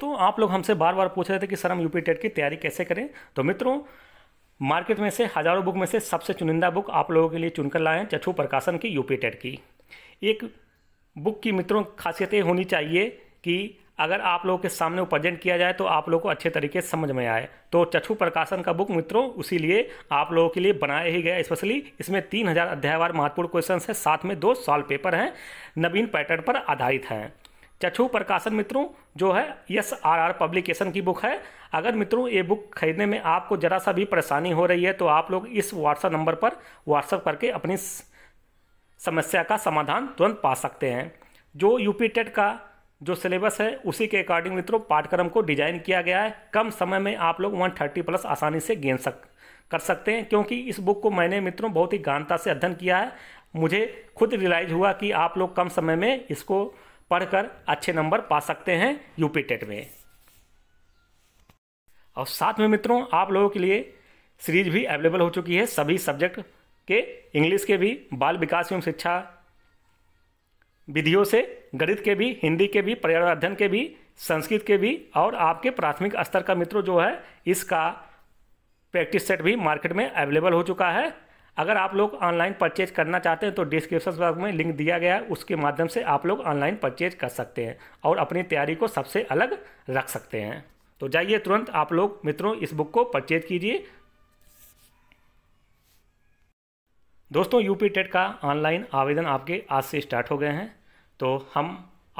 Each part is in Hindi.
तो आप लोग हमसे बार बार पूछ रहे थे कि सर हम यूपी टेट की तैयारी कैसे करें तो मित्रों मार्केट में से हजारों बुक में से सबसे चुनिंदा बुक आप लोगों के लिए चुनकर लाए हैं चछू प्रकाशन की यूपी टेट की एक बुक की मित्रों खासियतें होनी चाहिए कि अगर आप लोगों के सामने वो प्रजेंट किया जाए तो आप लोगों को अच्छे तरीके से समझ में आए तो चछू प्रकाशन का बुक मित्रों उसी लिए आप लोगों के लिए बनाया ही गया स्पेशली इसमें तीन हज़ार अध्यायवार महत्वपूर्ण क्वेश्चन है साथ में दो सॉल्व पेपर हैं नवीन पैटर्न पर आधारित हैं चछु प्रकाशन मित्रों जो है यस आर आर पब्लिकेशन की बुक है अगर मित्रों ये बुक खरीदने में आपको ज़रा सा भी परेशानी हो रही है तो आप लोग इस व्हाट्सएप नंबर पर व्हाट्सएप करके अपनी समस्या का समाधान तुरंत पा सकते हैं जो यूपी टेट का जो सिलेबस है उसी के अकॉर्डिंग मित्रों पाठ्यक्रम को डिजाइन किया गया है कम समय में आप लोग वन थर्टी प्लस आसानी से गेंद सक कर सकते हैं क्योंकि इस बुक को मैंने मित्रों बहुत ही गानता से अध्ययन किया है मुझे खुद रियलाइज़ हुआ कि आप लोग कम समय में इसको पढ़कर अच्छे नंबर पा सकते हैं यूपी टेट में और साथ में मित्रों आप लोगों के लिए सीरीज भी अवेलेबल हो चुकी है सभी सब्जेक्ट के इंग्लिश के भी बाल विकास एवं शिक्षा विधियों से गणित के भी हिंदी के भी पर्यावरण अध्ययन के भी संस्कृत के भी और आपके प्राथमिक स्तर का मित्रों जो है इसका प्रैक्टिस सेट भी मार्केट में अवेलेबल हो चुका है अगर आप लोग ऑनलाइन परचेज करना चाहते हैं तो डिस्क्रिप्शन बॉक्स में लिंक दिया गया है उसके माध्यम से आप लोग ऑनलाइन परचेज कर सकते हैं और अपनी तैयारी को सबसे अलग रख सकते हैं तो जाइए तुरंत आप लोग मित्रों इस बुक को परचेज कीजिए दोस्तों यूपी टेट का ऑनलाइन आवेदन आपके आज से स्टार्ट हो गए हैं तो हम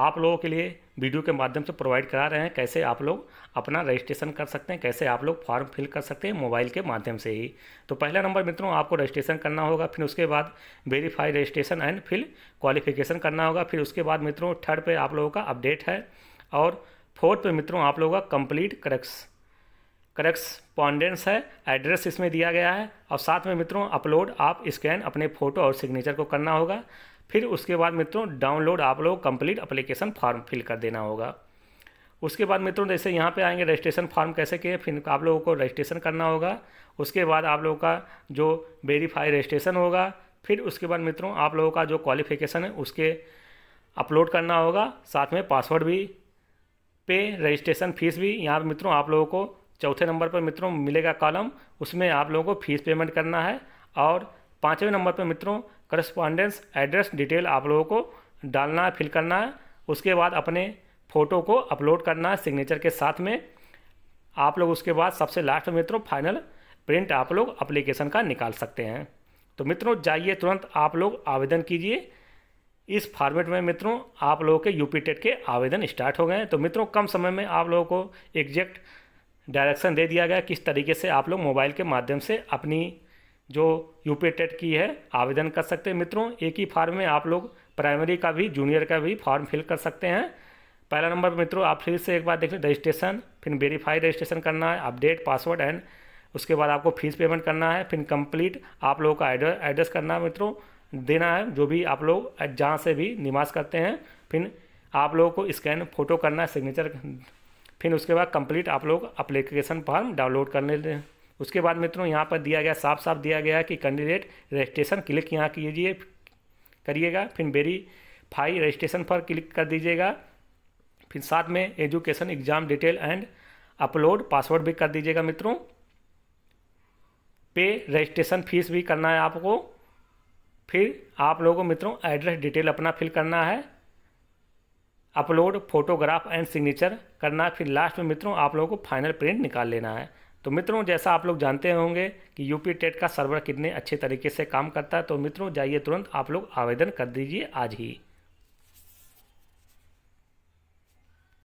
आप लोगों के लिए वीडियो के माध्यम से प्रोवाइड करा रहे हैं कैसे आप लोग अपना रजिस्ट्रेशन कर सकते हैं कैसे आप लोग फॉर्म फिल कर सकते हैं मोबाइल के माध्यम से ही तो पहला नंबर मित्रों आपको रजिस्ट्रेशन करना होगा फिर उसके बाद verify registration and fill qualification करना होगा फिर उसके बाद मित्रों थर्ड पर आप लोगों का अपडेट है और फोर्थ पर मित्रों आप लोगों का कंप्लीट करेक्स करेक्सपॉन्डेंस है एड्रेस इसमें दिया गया है और साथ में मित्रों अपलोड आप स्कैन अपने फ़ोटो और सिग्नेचर को करना होगा फिर उसके बाद मित्रों डाउनलोड आप लोग कंप्लीट अप्लीकेशन फॉर्म फिल कर देना होगा उसके बाद मित्रों जैसे यहाँ पे आएंगे रजिस्ट्रेशन फॉर्म कैसे किए फिर आप लोगों को रजिस्ट्रेशन करना होगा उसके बाद आप लोगों का जो वेरीफाई रजिस्ट्रेशन होगा फिर उसके बाद मित्रों आप लोगों का जो क्वालिफिकेशन है उसके अपलोड करना होगा साथ में पासवर्ड भी पे रजिस्ट्रेशन फीस भी यहाँ मित्रों आप लोगों को चौथे नंबर पर मित्रों मिलेगा कॉलम उसमें आप लोगों को फीस पेमेंट करना है और पाँचवें नंबर पर मित्रों करस्पॉन्डेंस एड्रेस डिटेल आप लोगों को डालना है फिल करना है उसके बाद अपने फ़ोटो को अपलोड करना है सिग्नेचर के साथ में आप लोग उसके बाद सबसे लास्ट में मित्रों फाइनल प्रिंट आप लोग अप्लीकेशन का निकाल सकते हैं तो मित्रों जाइए तुरंत आप लोग आवेदन कीजिए इस फॉर्मेट में मित्रों आप लोगों के यूपी टेट के आवेदन स्टार्ट हो गए हैं तो मित्रों कम समय में आप लोगों को एग्जैक्ट डायरेक्शन दे दिया गया किस तरीके से आप लोग मोबाइल के माध्यम से अपनी जो पी टेट की है आवेदन कर सकते हैं मित्रों एक ही फार्म में आप लोग प्राइमरी का भी जूनियर का भी फॉर्म फिल कर सकते हैं पहला नंबर मित्रों आप फिर से एक बार देख लें रजिस्ट्रेशन फिर वेरीफाई रजिस्ट्रेशन करना है अपडेट पासवर्ड एंड उसके बाद आपको फीस पेमेंट करना है फिर कंप्लीट आप लोगों का एड्रेस एड्रेस करना है मित्रों देना है जो भी आप लोग जहाँ से भी निवास करते हैं फिर आप लोगों को स्कैन फ़ोटो करना है सिग्नेचर फिर उसके बाद कंप्लीट आप लोग अप्लीकेशन फॉर्म डाउनलोड लेते हैं उसके बाद मित्रों यहाँ पर दिया गया साफ साफ दिया गया है कि कैंडिडेट रजिस्ट्रेशन क्लिक यहाँ कीजिए करिएगा फिर फाई रजिस्ट्रेशन पर क्लिक कर दीजिएगा फिर साथ में education exam detail and upload password भी कर दीजिएगा मित्रों पे रजिस्ट्रेशन फीस भी करना है आपको फिर आप लोगों मित्रों एड्रेस डिटेल अपना फिल करना है अपलोड फोटोग्राफ एंड सिग्नेचर करना फिर लास्ट में मित्रों आप लोगों को फाइनल प्रिंट निकाल लेना है तो मित्रों जैसा आप लोग जानते होंगे कि यूपी टेट का सर्वर कितने अच्छे तरीके से काम करता है तो मित्रों जाइए तुरंत आप लोग आवेदन कर दीजिए आज ही